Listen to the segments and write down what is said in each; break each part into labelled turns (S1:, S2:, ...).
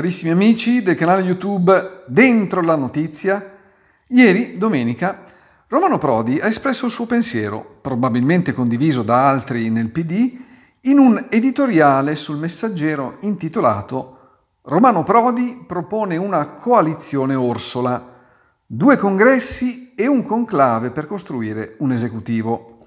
S1: carissimi amici del canale YouTube Dentro la Notizia. Ieri, domenica, Romano Prodi ha espresso il suo pensiero, probabilmente condiviso da altri nel PD, in un editoriale sul messaggero intitolato Romano Prodi propone una coalizione Orsola, due congressi e un conclave per costruire un esecutivo.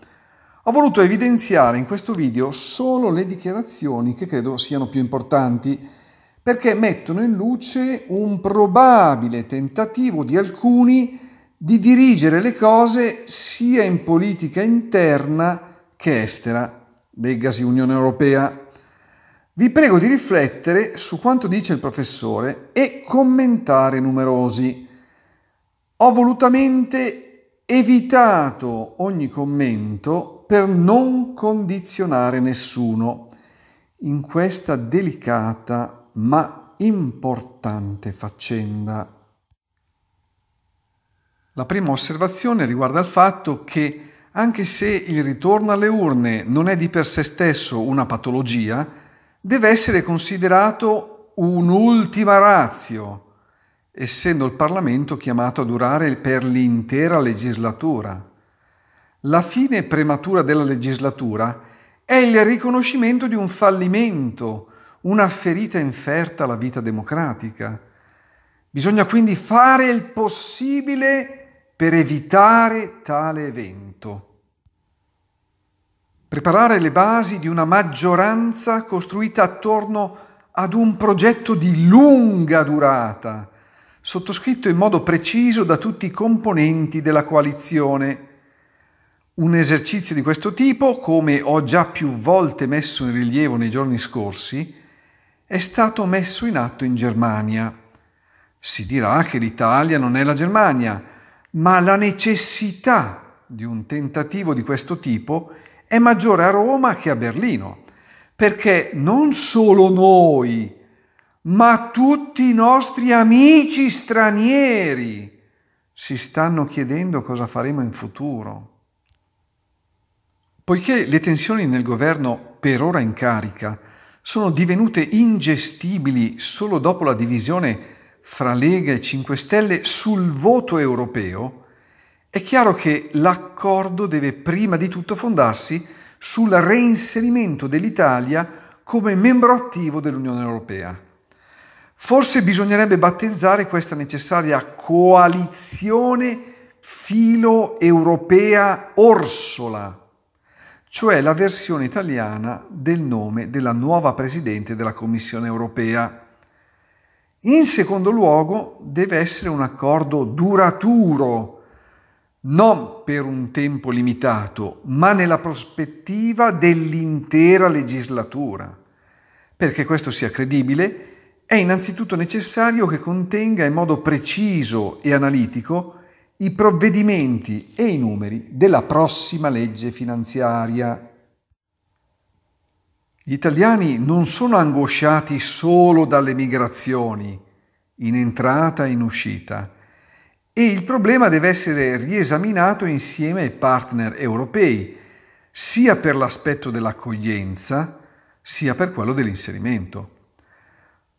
S1: Ho voluto evidenziare in questo video solo le dichiarazioni che credo siano più importanti perché mettono in luce un probabile tentativo di alcuni di dirigere le cose sia in politica interna che estera, legasi Unione Europea. Vi prego di riflettere su quanto dice il professore e commentare numerosi. Ho volutamente evitato ogni commento per non condizionare nessuno in questa delicata ma importante faccenda. La prima osservazione riguarda il fatto che anche se il ritorno alle urne non è di per sé stesso una patologia, deve essere considerato un'ultima razio, essendo il Parlamento chiamato a durare per l'intera legislatura. La fine prematura della legislatura è il riconoscimento di un fallimento una ferita inferta alla vita democratica. Bisogna quindi fare il possibile per evitare tale evento. Preparare le basi di una maggioranza costruita attorno ad un progetto di lunga durata, sottoscritto in modo preciso da tutti i componenti della coalizione. Un esercizio di questo tipo, come ho già più volte messo in rilievo nei giorni scorsi, è stato messo in atto in Germania. Si dirà che l'Italia non è la Germania, ma la necessità di un tentativo di questo tipo è maggiore a Roma che a Berlino, perché non solo noi, ma tutti i nostri amici stranieri si stanno chiedendo cosa faremo in futuro. Poiché le tensioni nel governo per ora in carica sono divenute ingestibili solo dopo la divisione fra Lega e 5 Stelle sul voto europeo, è chiaro che l'accordo deve prima di tutto fondarsi sul reinserimento dell'Italia come membro attivo dell'Unione Europea. Forse bisognerebbe battezzare questa necessaria coalizione filo-europea Orsola, cioè la versione italiana del nome della nuova Presidente della Commissione europea. In secondo luogo deve essere un accordo duraturo, non per un tempo limitato, ma nella prospettiva dell'intera legislatura. Perché questo sia credibile, è innanzitutto necessario che contenga in modo preciso e analitico i provvedimenti e i numeri della prossima legge finanziaria. Gli italiani non sono angosciati solo dalle migrazioni, in entrata e in uscita, e il problema deve essere riesaminato insieme ai partner europei, sia per l'aspetto dell'accoglienza, sia per quello dell'inserimento.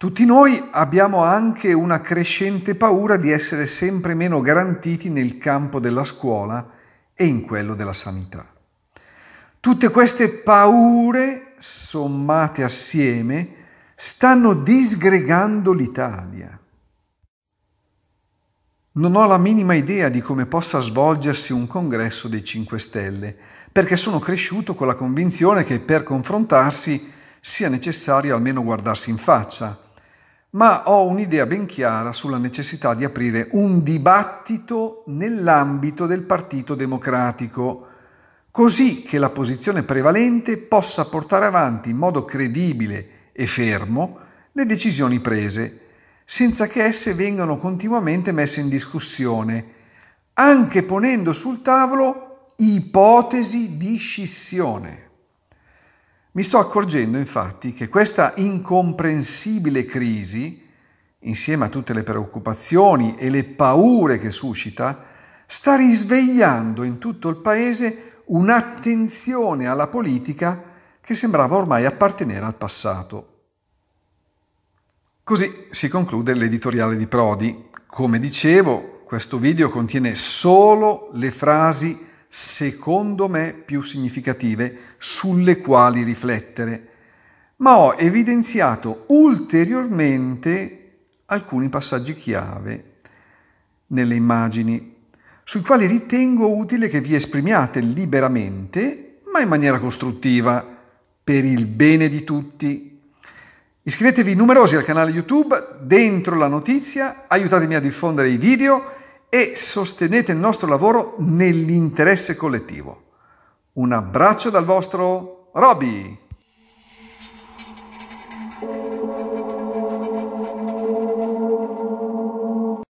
S1: Tutti noi abbiamo anche una crescente paura di essere sempre meno garantiti nel campo della scuola e in quello della sanità. Tutte queste paure sommate assieme stanno disgregando l'Italia. Non ho la minima idea di come possa svolgersi un congresso dei 5 Stelle, perché sono cresciuto con la convinzione che per confrontarsi sia necessario almeno guardarsi in faccia ma ho un'idea ben chiara sulla necessità di aprire un dibattito nell'ambito del Partito Democratico, così che la posizione prevalente possa portare avanti in modo credibile e fermo le decisioni prese, senza che esse vengano continuamente messe in discussione, anche ponendo sul tavolo ipotesi di scissione. Mi sto accorgendo infatti che questa incomprensibile crisi, insieme a tutte le preoccupazioni e le paure che suscita, sta risvegliando in tutto il Paese un'attenzione alla politica che sembrava ormai appartenere al passato. Così si conclude l'editoriale di Prodi. Come dicevo, questo video contiene solo le frasi secondo me più significative sulle quali riflettere, ma ho evidenziato ulteriormente alcuni passaggi chiave nelle immagini, sui quali ritengo utile che vi esprimiate liberamente, ma in maniera costruttiva, per il bene di tutti. Iscrivetevi numerosi al canale YouTube, dentro la notizia, aiutatemi a diffondere i video, e sostenete il nostro lavoro nell'interesse collettivo. Un abbraccio dal vostro Roby!